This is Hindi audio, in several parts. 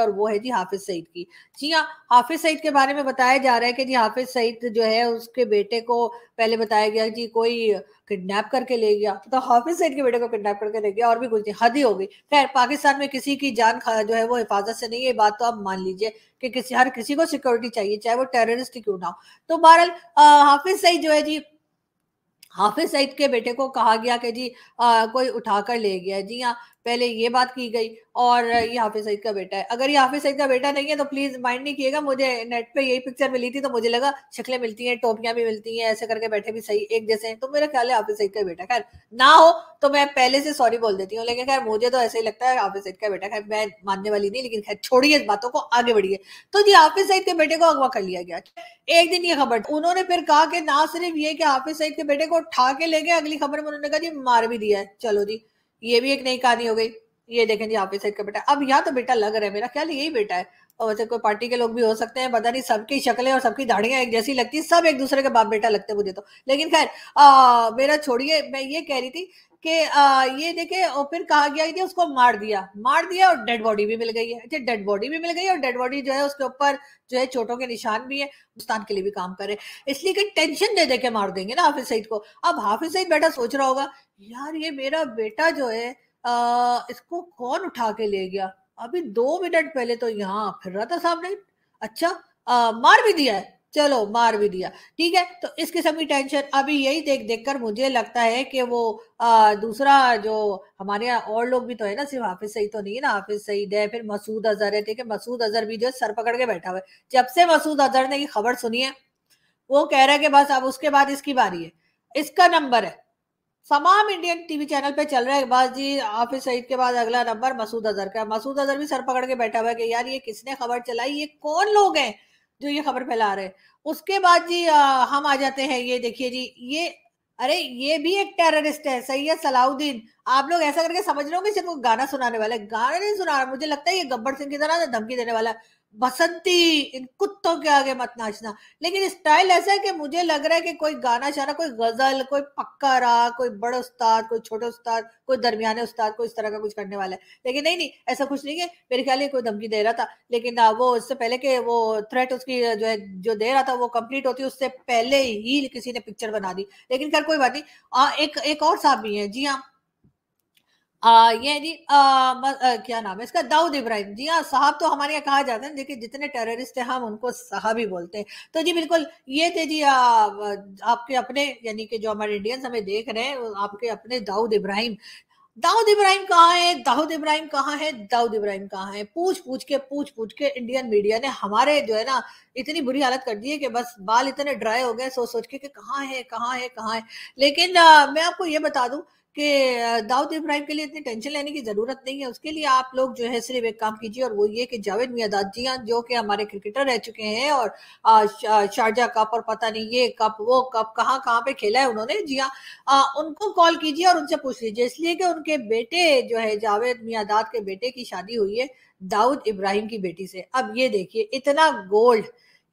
और वो है जी हाफिज सईद की जी हाँ हाफिज सईद के बारे में बताया जा रहा है कि जी हाफिज सईद जो है उसके बेटे को पहले बताया गया जी कोई किडनैप करके ले गया तो हाफिज सईद के बेटे को किडनैप करके ले गया और भी कुछ नहीं हद ही हो गई खैर पाकिस्तान में किसी की जान जो है वो हिफाजत से नहीं है बात तो आप मान लीजिए कि किसी हर किसी को सिक्योरिटी चाहिए चाहे वो टेररिस्ट क्यों ना हो तो बहरहाल हाफिज सईद जो है जी हाफिज सईद के बेटे को कहा गया कि जी आ, कोई उठाकर ले गया जी हाँ पहले ये बात की गई और ये हाफिज सईद का बेटा है अगर ये हाफिज सईद का बेटा नहीं है तो प्लीज माइंड नहीं किएगा मुझे नेट पे यही पिक्चर मिली थी तो मुझे लगा शक्लें मिलती हैं टोपियां भी मिलती हैं ऐसे करके बैठे भी सही एक जैसे हैं तो मेरा ख्याल है हाफिज सईद का बेटा खैर ना हो तो मैं पहले से सॉरी बोल देती हूँ लेकिन खैर मुझे तो ऐसे ही लगता है हाफिज सईद का बेटा खैर मैं मानने वाली नहीं लेकिन खैर छोड़िए इस बातों को आगे बढ़िए तो जी हाफिज सईद के बेटे को अगवा कर लिया गया एक दिन ये खबर उन्होंने फिर कहा कि ना सिर्फ ये कि हाफिज सईद के बेटे को उठा के ले गए अगली खबर में उन्होंने कहा जी मार भी दिया है चलो जी ये भी एक नई कहानी हो गई ये देखें जी यहाँ पे का बेटा अब यहाँ तो बेटा लग रहा है मेरा ख्याल यही बेटा है और वैसे कोई पार्टी के लोग भी हो सकते हैं पता नहीं सबकी शक्लें और सबकी दाढ़ियां एक जैसी लगती सब एक दूसरे के बाप बेटा लगते मुझे तो लेकिन खैर मेरा छोड़िए मैं ये कह रही थी कि ये देखे और फिर कहा गया कि उसको मार दिया मार दिया और डेड बॉडी भी मिल गई है अच्छा डेड बॉडी भी मिल गई और डेड बॉडी जो है उसके ऊपर जो है छोटों के निशान भी है मुस्तान के लिए भी काम करे इसलिए कि टेंशन दे दे के मार देंगे ना हाफिज सईद को अब हाफिज सईद बेटा सोच रहा होगा यार ये मेरा बेटा जो है आ, इसको कौन उठा के ले गया अभी दो मिनट पहले तो यहाँ फिर रहा था सामने अच्छा आ, मार भी दिया है चलो मार भी दिया ठीक है तो इस किस्म की टेंशन अभी यही देख देख कर मुझे लगता है कि वो आ, दूसरा जो हमारे यहाँ और लोग भी तो है ना सिर्फ हाफिज सईद तो नहीं है ना हाफिज सईद है फिर मसूद अजहर है ठीक है मसूद अजहर भी जो सर पकड़ के बैठा हुआ है जब से मसूद अजहर ने ये खबर सुनी है वो कह रहा है कि बस अब उसके बाद इसकी बारी है इसका नंबर है तमाम इंडियन टीवी चैनल पे चल रहा है इकबाल जी आफिस सईद के बाद अगला नंबर मसूद अजहर का मसूद अजहर भी सर पकड़ के बैठा हुआ है कि यार ये किसने खबर चलाई ये कौन लोग हैं जो ये खबर फैला रहे उसके बाद जी आ, हम आ जाते हैं ये देखिए जी ये अरे ये भी एक टेररिस्ट है सैयद सलाउद्दीन आप लोग ऐसा करके समझ रहे हो कि सिर्फ गाना सुनाने वाला है गाना नहीं सुना रहा मुझे लगता है ये गब्बर सिंह की तरह धमकी देने वाला है बसंती इन कुत्तों के आगे मत नाचना लेकिन स्टाइल ऐसा है कि मुझे लग रहा है कि कोई गाना शाना कोई गजल कोई पक्का रहा कोई बड़े उस्ताद कोई छोटे उस्ताद कोई दरमियाने उस्ताद कोई इस तरह का कुछ करने वाला है लेकिन नहीं नहीं ऐसा कुछ नहीं है मेरे ख्याल में कोई धमकी दे रहा था लेकिन हाँ, वो उससे पहले के वो थ्रेट उसकी जो है जो दे रहा था वो कंप्लीट होती उससे पहले ही किसी ने पिक्चर बना दी लेकिन खैर कोई बात नहीं हाँ, एक एक और साहब भी है जी हाँ ये जी क्या नाम है इसका दाऊद इब्राहिम जी हाँ साहब तो हमारे यहाँ कहा जाता है देखिए जितने टेररिस्ट हैं हम उनको साहब ही बोलते हैं तो जी बिल्कुल ये थे जी आ, आपके अपने यानी कि जो हमारे इंडियंस हमें देख रहे हैं आपके अपने दाऊद इब्राहिम दाऊद इब्राहिम कहाँ है दाऊद इब्राहिम कहाँ है दाऊद इब्राहिम कहाँ है पूछ पूछ के पूछ पूछ के इंडियन मीडिया ने हमारे जो है ना इतनी बुरी हालत कर दी है कि बस बाल इतने ड्राई हो गए सोच सोच के कि कहाँ है कहाँ है कहाँ है लेकिन आ, मैं आपको ये बता दूं कि दाऊद इब्राहिम के लिए इतनी टेंशन लेने की ज़रूरत नहीं है उसके लिए आप लोग जो है सिर्फ एक काम कीजिए और वो ये कि जावेद मियादाद जी जो कि हमारे क्रिकेटर रह चुके हैं और शारजा कप और पता नहीं ये कप वो कप कहाँ कहाँ पे खेला है उन्होंने जी हाँ उनको कॉल कीजिए और उनसे पूछ लीजिए इसलिए कि उनके बेटे जो है जावेद मियादाद के बेटे की शादी हुई है दाऊद इब्राहिम की बेटी से अब ये देखिए इतना गोल्ड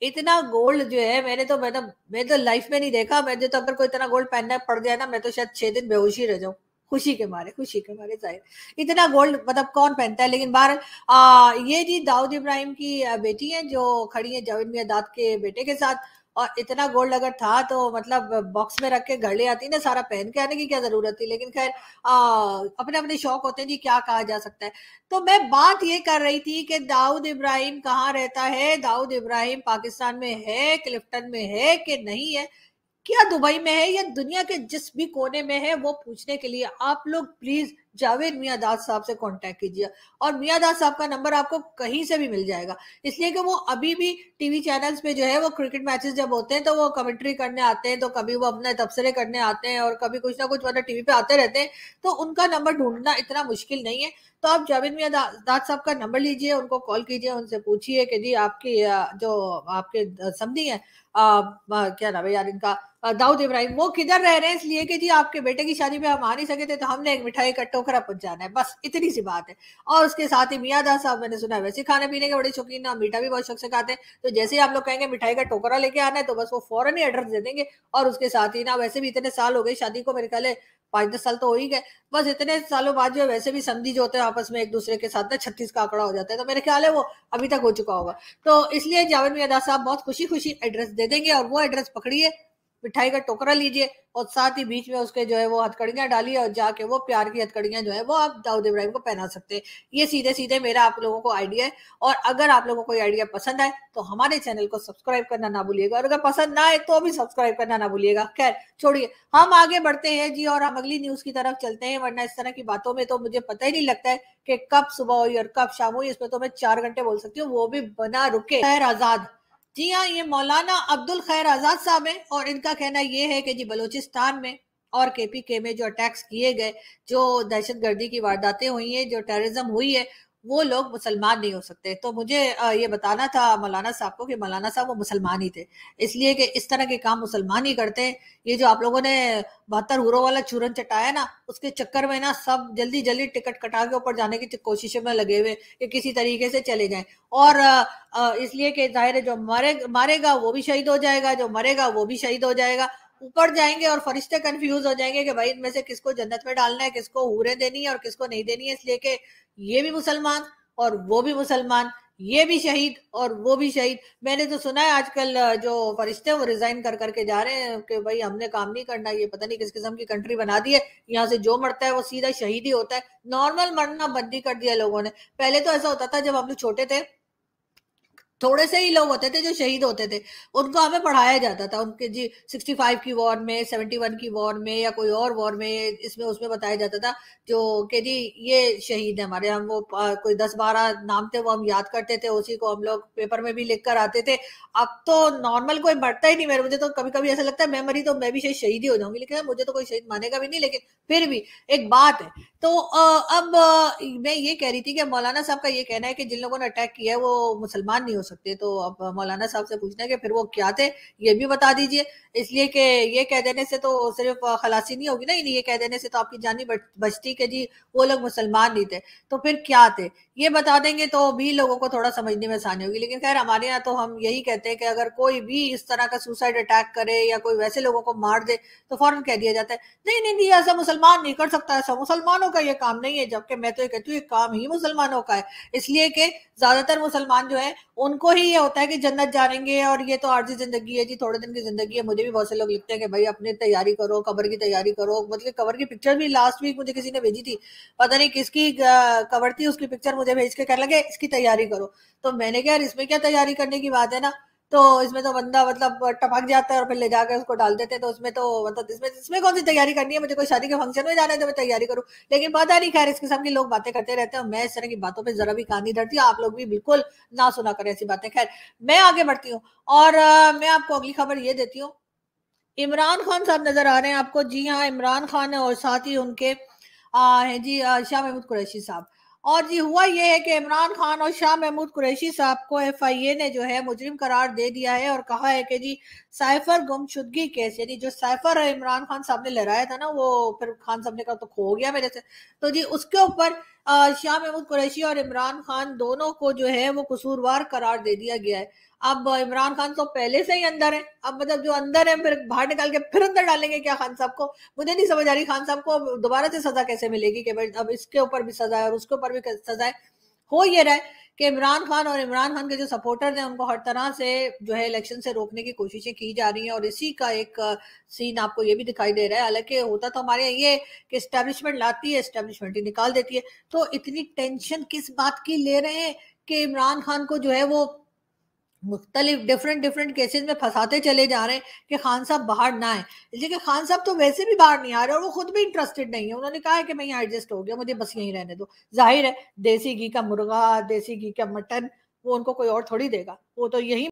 इतना गोल्ड जो है मैंने तो मैडम मतलब, मैं तो लाइफ में नहीं देखा मैंने तो अगर कोई इतना गोल्ड पहनना पड़ गया ना मैं तो शायद छह दिन बेहोश ही रह जाऊँ खुशी के मारे खुशी के मारे जाहिर इतना गोल्ड मतलब कौन पहनता है लेकिन बाहर ये जी दाऊद इब्राहिम की बेटी है जो खड़ी है जावेद मियाँ दाद के बेटे के साथ और इतना गोल्ड अगर था तो मतलब बॉक्स में रख के घर ले आती ना सारा पहन के आने की क्या जरूरत थी लेकिन खैर अपने अपने शौक होते हैं जी क्या कहा जा सकता है तो मैं बात ये कर रही थी कि दाऊद इब्राहिम कहाँ रहता है दाऊद इब्राहिम पाकिस्तान में है क्लिफ्टन में है कि नहीं है क्या दुबई में है या दुनिया के जिस भी कोने में है वो पूछने के लिए आप लोग प्लीज जावेद मियादाद साहब से कांटेक्ट कीजिए और मियादाद साहब का नंबर आपको कहीं से भी मिल जाएगा इसलिए कि वो अभी भी टीवी चैनल्स पे जो है वो क्रिकेट मैचेस जब होते हैं तो वो कमेंट्री करने आते हैं तो कभी वो अपने तबसरे करने आते हैं और कभी कुछ ना कुछ मतलब टीवी पे आते रहते हैं तो उनका नंबर ढूंढना इतना मुश्किल नहीं है तो आप जावेद मियादाद साहब का नंबर लीजिए उनको कॉल कीजिए उनसे पूछिए कि जी आपकी जो आपके समझी है आ, क्या नाम है यार इनका दाऊद इब्राहिम वो किधर रह रहे हैं इसलिए कि जी आपके बेटे की शादी में हम आ नहीं सके थे तो हमने एक मिठाई कट्टो पोखरा पहुंच जाना है बस इतनी सी बात है और उसके साथ ही मियादा साहब मैंने सुना है वैसे खाने पीने के बड़े शौकीन ना मीठा भी बहुत शौक से खाते हैं तो जैसे ही आप लोग कहेंगे मिठाई का टोकरा लेके आना है तो बस वो फौरन ही एड्रेस दे देंगे और उसके साथ ही ना वैसे भी इतने साल हो गए शादी को मेरे ख्याल पांच दस साल तो हो ही गए बस इतने सालों बाद जो वैसे भी समझी जो होते हैं आपस में एक दूसरे के साथ ना छत्तीस का आंकड़ा हो जाता है तो मेरे ख्याल है वो अभी तक हो चुका होगा तो इसलिए जावेद मियादा साहब बहुत खुशी खुशी एड्रेस दे देंगे और वो एड्रेस पकड़िए मिठाई का टोकरा लीजिए और साथ ही बीच में उसके जो है वो हथकड़ियाँ डालिए और जाके वो प्यार की हथकड़ियाँ जो है वो आप दाऊद इब्राहिम को पहना सकते हैं ये सीधे सीधे मेरा आप लोगों को आइडिया है और अगर आप लोगों को ये आइडिया पसंद आए तो हमारे चैनल को सब्सक्राइब करना ना भूलिएगा और अगर पसंद ना आए तो भी सब्सक्राइब करना ना भूलिएगा खैर छोड़िए हम आगे बढ़ते हैं जी और हम अगली न्यूज़ की तरफ चलते हैं वरना इस तरह की बातों में तो मुझे पता ही नहीं लगता है कि कब सुबह हुई और कब शाम हुई इसमें तो मैं चार घंटे बोल सकती हूँ वो भी बना रुके खैर आज़ाद जी हाँ ये मौलाना अब्दुल खैर आज़ाद साहब हैं और इनका कहना ये है कि जी बलूचिस्तान में और के पी के में जो अटैक्स किए गए जो दहशत गर्दी की वारदातें हुई हैं जो टेररिज्म हुई है वो लोग मुसलमान नहीं हो सकते तो मुझे ये बताना था मौलाना साहब को कि मौलाना साहब वो मुसलमान ही थे इसलिए कि इस तरह के काम मुसलमान ही करते हैं ये जो आप लोगों ने बहत्तर हूरों वाला चूरन चटाया ना उसके चक्कर में ना सब जल्दी जल्दी टिकट कटा के ऊपर जाने की कोशिशों में लगे हुए कि किसी तरीके से चले जाएं और इसलिए कि जाहिर है जो मरे मारेगा वो भी शहीद हो जाएगा जो मरेगा वो भी शहीद हो जाएगा ऊपर जाएंगे और फरिश्ते कंफ्यूज हो जाएंगे कि भाई इनमें से किसको जन्नत में डालना है किसको हूरें देनी है और किसको नहीं देनी है इसलिए कि ये भी मुसलमान और वो भी मुसलमान ये भी शहीद और वो भी शहीद मैंने तो सुना है आजकल जो फरिश्ते हैं वो रिजाइन कर करके जा रहे हैं कि भाई हमने काम नहीं करना ये पता नहीं किस किस्म की कंट्री बना दी है यहाँ से जो मरता है वो सीधा शहीद ही होता है नॉर्मल मरना बंदी कर दिया लोगों ने पहले तो ऐसा होता था जब हम लोग छोटे थे थोड़े से ही लोग होते थे जो शहीद होते थे उनको हमें पढ़ाया जाता था उनके जी 65 की वॉर में 71 की वॉर में या कोई और वॉर में इसमें उसमें बताया जाता था जो कि जी ये शहीद है हमारे हम वो कोई दस बारह नाम थे वो हम याद करते थे उसी को हम लोग पेपर में भी लिख कर आते थे अब तो नॉर्मल कोई बढ़ता ही नहीं मेरे मुझे तो कभी कभी ऐसा लगता है मैं मरी तो मैं भी शायद शहीद ही हो जाऊंगी लेकिन मुझे तो कोई शहीद मानेगा भी नहीं लेकिन फिर भी एक बात है तो अब मैं ये कह रही थी कि मौलाना साहब का ये कहना है कि जिन लोगों ने अटैक किया है वो मुसलमान नहीं हो सकते तो अब मौलाना साहब से पूछना कि फिर वो क्या थे ये भी बता दीजिए इसलिए कि ये कह देने से तो सिर्फ खलासी नहीं होगी ना इन्हें ये कह देने से तो आपकी जानी बचती कि जी वो लोग मुसलमान नहीं थे तो फिर क्या थे ये बता देंगे तो भी लोगों को थोड़ा समझने में आसानी होगी लेकिन खैर हमारे यहाँ तो हम यही कहते हैं कि अगर कोई भी इस तरह का सुसाइड अटैक करे या कोई वैसे लोगों को मार दे तो फौरन कह दिया जाता है नहीं नहीं नहीं ऐसा मुसलमान नहीं कर सकता ऐसा मुसलमानों का ये काम नहीं है जबकि मैं तो ये कहती हूँ ये काम ही मुसलमानों का है इसलिए कि ज्यादातर मुसलमान जो है उनको उनको ही ये होता है कि जन्नत जानेंगे और ये तो आर्जी जिंदगी है जी थोड़े दिन की जिंदगी है मुझे भी बहुत से लोग लिखते हैं कि भाई अपने तैयारी करो कवर की तैयारी करो मतलब कवर की पिक्चर भी लास्ट वीक मुझे किसी ने भेजी थी पता नहीं किसकी कवर थी उसकी पिक्चर मुझे भेज के कह लगे इसकी तैयारी करो तो मैंने कहा यार इसमें क्या तैयारी करने की बात है ना तो इसमें तो बंदा मतलब टपक जाता है और फिर ले जाकर उसको डाल देते हैं तो उसमें तो मतलब इसमें इसमें कौन सी तैयारी करनी है मुझे कोई शादी के फंक्शन में जाना है तो मैं तैयारी करूँ लेकिन पता नहीं खैर इस किस्म की लोग बातें करते रहते हैं मैं इस तरह की बातों पर जरा भी कहानी नहीं हूँ आप लोग भी बिल्कुल ना सुना करें ऐसी बातें खैर मैं आगे बढ़ती हूँ और मैं आपको अगली खबर ये देती हूँ इमरान खान साहब नजर आ रहे हैं आपको जी हाँ इमरान खान और साथ ही उनके आ, हैं जी शाह महमूद कुरैशी साहब और जी हुआ यह है कि इमरान खान और शाह महमूद कुरैशी साहब को एफआईए ने जो है मुजरिम करार दे दिया है और कहा है कि जी साइफर गुमशुदगी केस यानी जो साइफर इमरान खान साहब ने लहराया था ना वो फिर खान साहब ने कहा तो खो गया मेरे से तो जी उसके ऊपर शाह महमूद कुरैशी और इमरान खान दोनों को जो है वो कसूरवार करार दे दिया गया है अब इमरान खान तो पहले से ही अंदर है अब मतलब जो अंदर है फिर बाहर निकाल के फिर अंदर डालेंगे क्या खान साहब को मुझे नहीं समझ आ रही खान साहब को दोबारा से सजा कैसे मिलेगी कि अब इसके ऊपर भी सजा है और उसके ऊपर भी सजा है हो ये रहा है कि इमरान खान और इमरान खान के जो सपोर्टर्स हैं उनको हर तरह से जो है इलेक्शन से रोकने की कोशिशें की जा रही हैं और इसी का एक सीन आपको ये भी दिखाई दे रहा है हालांकि होता तो हमारे यहाँ ये कि इस्टेब्लिशमेंट लाती है इस्टेब्लिशमेंट ही निकाल देती है तो इतनी टेंशन किस बात की ले रहे हैं कि इमरान खान को जो है वो मुख्तलिफ डिफरेंट डिफरेंट केसेस में फंसाते चले जा रहे हैं कि खान साहब बाहर ना आए लेकिन खान साहब तो वैसे भी बाहर नहीं आ रहे और वो खुद भी इंटरेस्टेड नहीं है उन्होंने कहा है कि मैं यहाँ एडजस्ट हो गया मुझे बस यहीं रहने दो जाहिर है देसी घी का मुर्गा देसी घी का मटन वो उनको कोई और थोड़ी देगा वो तो यही